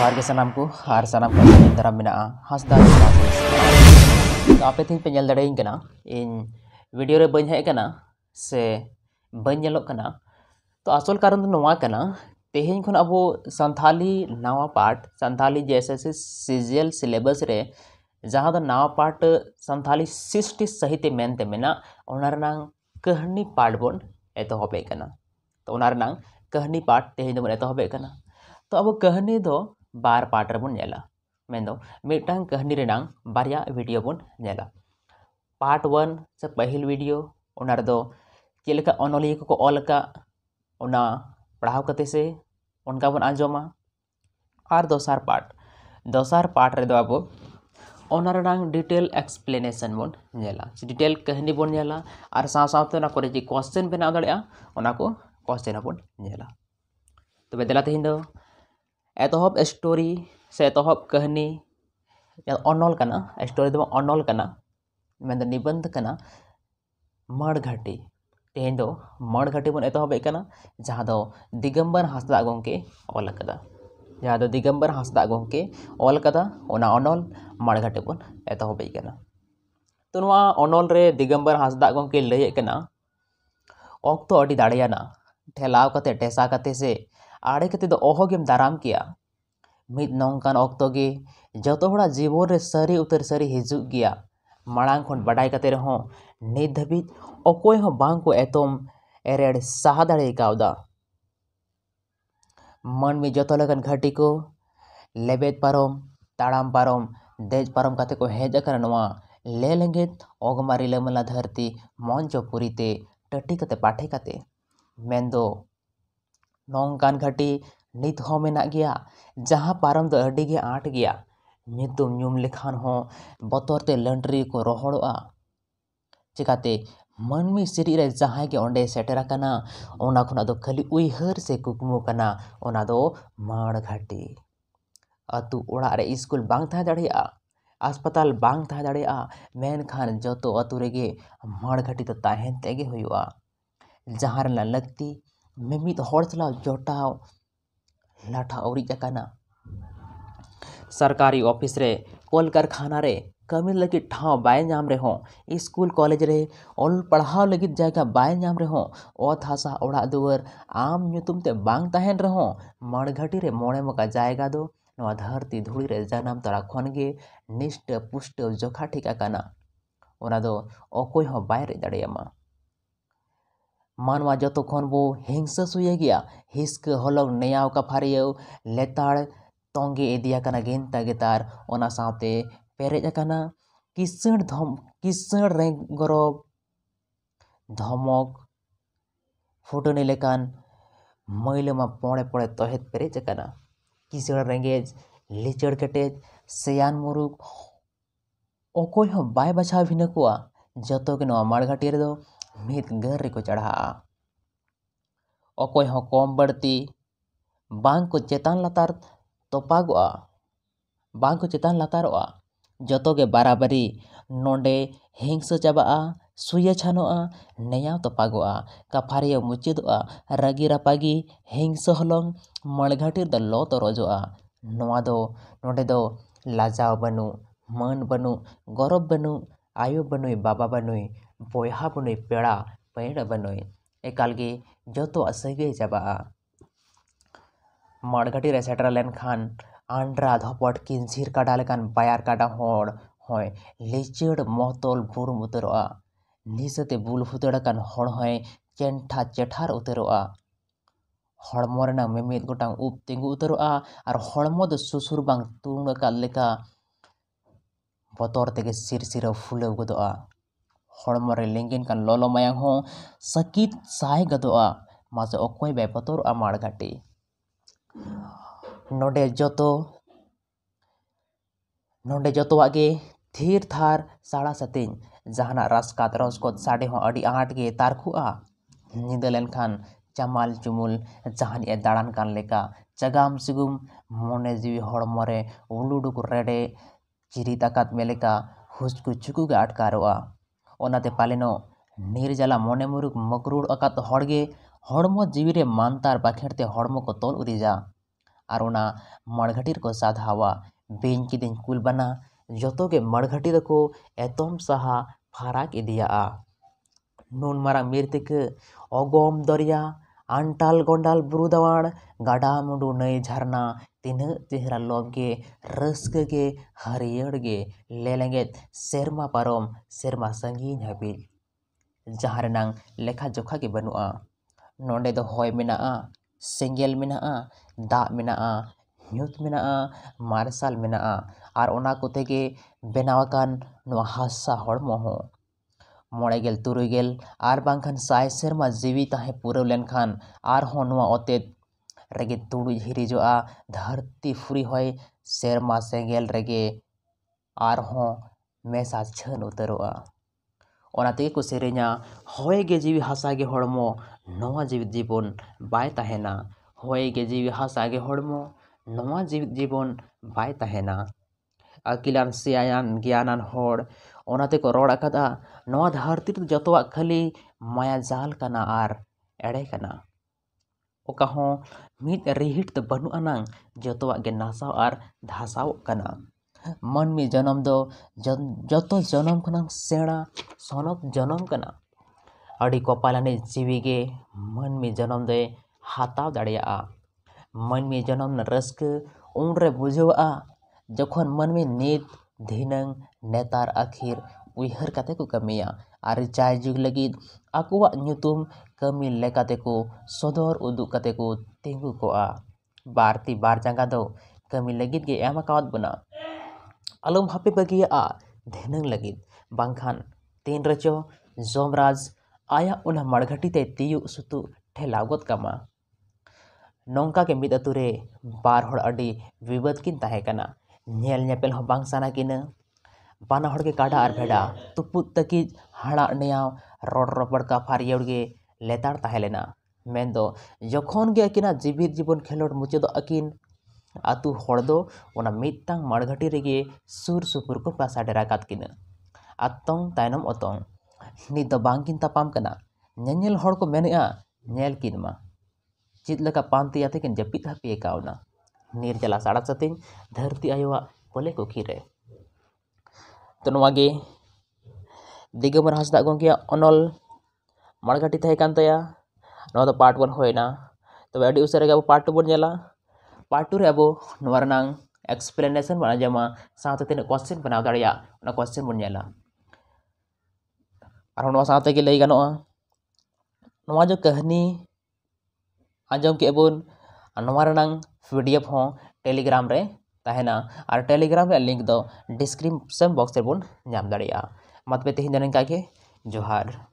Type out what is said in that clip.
जोहार के सनाम को हर सनाम को दराम में हंसदा तो आपे तीन पेल दिन इन वीडियो रे बन हेक से बनल तो असल कारण तो तेहन खुन अब सानी नवा पार्ट सानी जे एस एस सिलेबस रे जहाँ नवा पार्ट सानी सिस्टि सहित मनते मेना कहनी पार्ट बन एतहबे तो कहनी पार्ट तेहन बन एतहबे तो अब कहनी दो बार पाट पाटर बोलाटन कहानी बार वीडियो बोला पार्ट वन से पहल वीडियो चलका अनोलिया को, को ओलका पढ़ाव कते से उनका बन आजमा और दसार पार्ट दसार पार्ट अब डिटेल एक्सप्लेनेशन बोला डिटेल कहानी बोला और साथ जी क्वेश्चन बना दाड़ा क्वेश्चन बोला तब तो दिला तेज एतहब स्टोरी से एतहब कहनी अनल स्टोरी अनल निबंध करना मड़ घाटी मड़ घाटी बन एतहब जहाँ दिगम्बर हंसदा गोमे ऑलका जहाँ दिगम्बर हंसदा गोमे ऑलका अनल मड़ घाटी बन एतहब तो अनल दिगम्बर हंसद गोमे लैक अक्त दड़ाना ठेलावते टेसा से आड़े तो ओहगेम दाराम मिद नौकान अक्तोगे जो हड़ा जीवन रे सारी उतर सारी हजू गया मांग बाडा नित धाबी अकय एतम एरेड़ सह दादा मनमी जो लगन घाटी को लेबे पारम ताड़ पारम दज पारम करते हजार ले लेंगे अगमा रिलमला धरती मंच पुरी टटी पाठे मेन नौकान घाटी नित मेना जहाँ पारम तो आट गया नितुम लेखान बतरते लंड्री को रोड़ा चिकाते मनमी सीरी जहाँ सेटेरा अंडे सेटेरकना खाली उहर से कुकमुना माण घाटी अतु ओर स्कूल बांग अस्पताल बांग जो अतु रे घाटी तो तहन तो तेगे लगती ᱢᱤᱢᱤᱫ ᱦᱚᱲ ᱥᱟᱞᱟᱜ ᱡᱚᱴᱟᱣ ᱞᱟᱴᱷᱟ ᱟᱹᱣᱨᱤᱡ ᱟᱠᱟᱱᱟ ᱥᱚᱨᱠᱟᱨᱤ ᱚᱯᱷᱤᱥ ᱨᱮ ᱠᱚᱞᱠᱟᱨᱠᱷᱟᱱᱟ ᱨᱮ ᱠᱟᱹᱢᱤ ᱞᱟᱹᱜᱤᱫ ᱴᱷᱟᱶ ᱵᱟᱭ ᱧᱟᱢ ᱨᱮᱦᱚᱸ ᱥᱠᱩᱞ ᱠᱚᱞᱮᱡᱽ ᱨᱮ ᱚᱞ ᱯᱟᱲᱦᱟᱣ ᱞᱟᱹᱜᱤᱫ ᱡᱟᱭᱜᱟ ᱵᱟᱭ ᱧᱟᱢ ᱨᱮᱦᱚᱸ ᱚᱛ ᱦᱟᱥᱟ ᱚᱲᱟᱜ ᱫᱩᱣᱟᱹᱨ ᱟᱢ ᱧᱩᱛᱩᱢ ᱛᱮ ᱵᱟᱝ ᱛᱟᱦᱮᱱ ᱨᱮᱦᱚᱸ ᱢᱟᱲᱜᱷᱟᱹᱴᱤ ᱨᱮ ᱢᱚᱬᱮ ᱢᱚᱠᱟ ᱡᱟᱭᱜᱟ ᱫᱚ ᱱᱚᱣᱟ ᱫᱷᱟᱹᱨᱛᱤ ᱫᱷᱩᱲᱤ ᱨᱮ ᱡᱟᱱᱟᱢ ᱛᱚᱨᱟ ᱠᱷᱚᱱ ᱜᱮ ᱱᱤᱥᱴᱟᱹ ᱯᱩᱥᱴᱟᱹᱣ ᱡᱚᱠᱷᱟ ᱴᱷᱤᱠ ᱟᱠᱟᱱᱟ ᱚᱱᱟ ᱫᱚ ᱚᱠᱚᱭ ᱦᱚᱸ ᱵᱟᱭ ᱨᱮᱡ ᱫᱟᱲᱮᱭᱟᱢᱟ मानवा जत हिंसस हिस्क हलव नया का फारियों लेताड़ तंगे इदीकान गेंतागेतार पेरजान किसण धम किसण रे गरब धमक फुटनी मईलमा पड़े पड़े तहत पेरजान किसण रेंगे लिचड़ कटे सेयान मुरुक अकोय बाय बाछा भिन्न को जो मड़घाटी रेद ᱢᱤᱫ ᱜᱟᱹᱨ ᱨᱮᱠᱚ ᱪᱟᱲᱦᱟᱜᱼᱟ ᱚᱠᱚᱭ ᱦᱚᱸ ᱠᱚᱢ ᱵᱟᱹᱲᱛᱤ ᱵᱟᱝᱠᱚ ᱪᱮᱛᱟᱱ ᱞᱟᱛᱟᱨ ᱛᱚᱯᱟᱜᱚᱜᱼᱟ ᱵᱟᱝᱠᱚ ᱪᱮᱛᱟᱱ ᱞᱟᱛᱟᱨᱚᱜᱼᱟ ᱡᱚᱛᱚᱜᱮ ᱵᱟᱨᱟᱵᱟᱹᱨᱤ ᱱᱚᱰᱮ ᱦᱤᱝᱥᱟᱹ ᱪᱟᱵᱟᱜᱼᱟ ᱥᱩᱭᱟᱹ ᱪᱷᱟᱱᱚᱜᱼᱟ ᱱᱮᱭᱟᱣ ᱛᱚᱯᱟᱜᱚᱜᱼᱟ ᱠᱟᱯᱷᱟᱨᱤᱭᱟᱹ ᱢᱩᱪᱟᱹᱫᱚᱜᱼᱟ ᱨᱟᱹᱜᱤ ᱨᱟᱯᱟᱜᱤ ᱦᱤᱝᱥᱟᱹ ᱦᱚᱞᱚᱝ ᱢᱟᱹᱲᱜᱷᱟᱹᱴᱤ ᱨᱮᱫᱚ ᱞᱚ ᱛᱚᱨᱚᱡᱚᱜᱼᱟ ᱱᱚᱣᱟ ᱫᱚ ᱱᱚᱰᱮ ᱫᱚ ᱞᱟᱡᱟᱣ ᱵᱟᱹᱱᱩᱜ ᱢᱟᱹᱱ ᱵᱟᱹᱱᱩᱜ ᱜᱚᱨᱚᱵᱽ ᱵᱟᱹᱱᱩᱜ ᱟᱭᱳ ᱵᱟᱹᱱᱩᱭ ᱵᱟᱵᱟ ᱵᱟᱹᱱᱩᱭ ᱵᱚᱭᱦᱟᱵᱚᱱᱤ ᱯᱮᱲᱟ ᱯᱟᱹᱦᱤᱲᱟᱵᱟᱹᱱᱩᱭ ᱮᱠᱟᱞᱜᱮ ᱡᱚᱛᱚ ᱥᱟᱹᱜᱟᱹᱭ ᱪᱟᱵᱟᱜᱼᱟ ᱢᱟᱲᱜᱷᱟᱹᱴᱤ ᱨᱮ ᱥᱮᱴᱮᱨ ᱞᱮᱱᱠᱷᱟᱱ ᱟᱱᱰᱨᱟ ᱫᱷᱚᱯᱚᱴ ᱠᱤᱧᱡᱷᱤᱨ ᱠᱟᱰᱟ ᱞᱮᱠᱟᱱ ᱵᱟᱭᱟᱨ ᱠᱟᱰᱟ ᱦᱚᱲ ᱦᱚᱸᱭ ᱞᱤᱪᱟᱹᱲ ᱢᱚᱛᱚᱞ ᱵᱩᱨᱩᱢ ᱩᱛᱟᱹᱨᱚᱜᱼᱟ ᱱᱤᱥᱟᱹᱛᱮ ᱵᱩᱞ ᱵᱷᱩᱛᱟᱹᱲ ᱟᱠᱟᱱ ᱦᱚᱲ ᱦᱚᱸᱭ ᱪᱮᱱᱴᱷᱟ ᱪᱮᱴᱷᱟᱨ ᱩᱛᱟᱹᱨᱚᱜᱼᱟ ᱦᱚᱲᱢᱚ ᱨᱮᱱᱟᱜ ᱢᱤᱢᱤᱫ ᱜᱚᱴᱟᱝ ᱩᱵ ᱛᱤᱸᱜᱩ ᱩᱛᱟᱹᱨᱚᱜᱼᱟ ᱟᱨ ᱦᱚᱲᱢᱚ ᱫᱚ ᱥᱩᱥᱩᱨ ᱵᱟᱝ ᱛᱩᱲ ᱟᱠᱟᱫ ᱞᱮᱠᱟ ᱵᱚᱛᱚᱨ ᱛᱮᱜᱮ ᱥᱤᱨᱥᱤᱨᱟᱹ ᱯᱷᱩᱞᱟᱹᱣ ᱜᱚᱫᱚᱜᱼᱟ हम रेगेन लोलो मांग सकित सह ग मासे अकय बैपतर माड़घाटी नोडे जो नोडे जो थीर थार साड़ा साती रसका रसकत साडे आटगे तारखुआ निदा लेखान चामल चुमुल जहाँ दाड़ान लेका चगाम सिगुम मने जीवी हमें उलुडुक रेडे चिरीत मेले हुसकु चुकुगे अटकारोगा ᱚᱱᱟᱛᱮ ᱯᱟᱞᱮᱱᱚᱜ ᱱᱤᱨ ᱡᱟᱞᱟ ᱢᱚᱱᱮ ᱢᱩᱨᱩᱠ ᱢᱚᱠᱨᱩᱲ ᱟᱠᱟᱫ ᱦᱚᱲᱜᱮ ᱦᱚᱲᱢᱚ ᱡᱤᱣᱤᱨᱮ ᱢᱟᱱᱛᱟᱨ ᱵᱟᱸᱠᱷᱮᱲᱛᱮ ᱦᱚᱲᱢᱚ ᱠᱚ ᱛᱚᱞ ᱩᱨᱤᱡᱟ ᱟᱨ ᱚᱱᱟ ᱢᱟᱲᱜᱷᱟᱹᱴᱤ ᱨᱮᱠᱚ ᱥᱟᱫᱷᱟᱣᱟ ᱵᱤᱧ ᱠᱤᱫᱤᱧ ᱠᱩᱞ ᱵᱟᱱᱟ ᱡᱚᱛᱚᱜᱮ ᱢᱟᱲᱜᱷᱟᱹᱴᱤ ᱨᱮᱠᱚ ᱮᱛᱚᱢ ᱥᱟᱦᱟ ᱯᱷᱟᱨᱟᱠ ᱤᱫᱤᱭᱟᱜᱼᱟ ᱱᱩᱱ ᱢᱟᱨᱟᱝ ᱵᱤᱨ ᱛᱤᱠᱟᱹ ᱚᱜᱚᱢ ᱫᱚᱨᱭᱟ ᱟᱱᱴᱟᱞ ᱜᱚᱸᱰᱟᱞ ᱵᱩᱨᱩ ᱫᱟᱣᱟᱲ ᱜᱟᱰᱟᱼᱢᱩᱰᱩ ᱱᱟᱹᱭ ᱡᱷᱟᱨᱱᱟ तीना तना तेहरा लोमगे रसगे हरियाड़गे ले लेंगे सेरमा पारम सेरमा संगीन हबी जहाँ लेखा जोखा के बनुआ नोडे तो हय मेना सेंगल मेना दा मेना न्यूत मेना मार्शल मेना और उनके बनावकान हासा हम मेगल तुरुगल सरमा जीवी तह पुरान अतेद रेगे तुड़ हिरीज धरती फुरी हुए सेरमा सेगल रेगे मेसा छन उतरते को सेना हे जीवी हासा के हम जीवित जीवन बैना हे जीवी हासा के हम जीवित जीवन बैना अकिलान सियान गानान होना को रोड धरती जो तो खाली माया जाल कना और एड़े कना मित रिहिट तो बनू आना जोगे नासाव और धासाव मन में जन्म दो जो तो जन्म खना सेड़ा सनप जन्म करना अड़ी कपालने जीवीगे मन में जन्म दे हताव दन में जन्म रसक उनरे बुझे जख मन में नित दिन नेतार आखिर उहर कते को कमिया और जाय जुग लगी आकुआ कमी सदर उदे को तेगू को बारती बार जंगा दो कमी लगी गे एम का बना आलोम हपे बगिया धनंग लगी बाखान तीन रचो जमराज आया उना मड़घटी ते तीय सुतु ठेलागत कामा नौका के मिद अतुरे बार अड़ी विवद किन तहकना नेलपेल बांग साना कि बना हड़के काढ़ा और भेड़ा तुपुद तकी हाड़ा नया रड़ रपड़ का फारियाड़ लेतारेना जखे अकिन जीवित जीवन खेलोड मुचाद अकिन अतुड़ा मिटांग माड़घाटी रे सुरसुपुर को पासाडेरा आतंग तम अतंग नितिन तपामल को मेनकिन चिल्ला पानतेया तक जपिद हापी एकावना निर्जला साड़ा साती धरती आयो पले कुखी तो दिगमर हंसद गोमे अनल मड़घटी थेकनतया नवा तो पार्ट वन होना तब तो अभी उसे अब पार्ट टू बन पार्ट टू अब एक्सप्लेनेशन बन आजमा साथ तीन क्वेश्चन बना दाया क्वेश्चन बन और लगा जो कहानी आजम के बोन पीडीएफ हो टेलीग्राम रे तहना और टेलीग्राम रे लिंक डिस्क्रिप्शन बॉक्स बोन दाया मतबे तेहन जानकारी जोहार